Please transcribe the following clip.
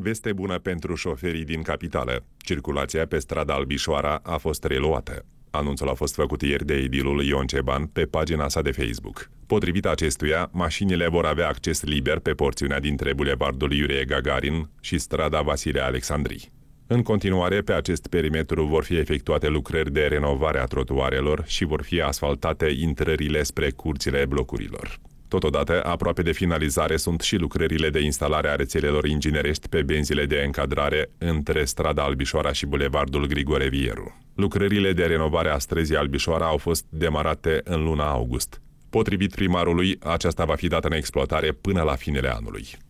Veste bună pentru șoferii din capitală. Circulația pe strada Albișoara a fost reluată. Anunțul a fost făcut ieri de edilul Ion Ceban pe pagina sa de Facebook. Potrivit acestuia, mașinile vor avea acces liber pe porțiunea dintre Bulevardul Iurie Gagarin și strada Vasile Alexandrii. În continuare, pe acest perimetru vor fi efectuate lucrări de renovare a trotuarelor și vor fi asfaltate intrările spre curțile blocurilor. Totodată, aproape de finalizare sunt și lucrările de instalare a rețelelor inginerești pe benzile de încadrare între strada Albișoara și bulevardul Grigore Vieru. Lucrările de renovare a străzii Albișoara au fost demarate în luna august. Potrivit primarului, aceasta va fi dată în exploatare până la finele anului.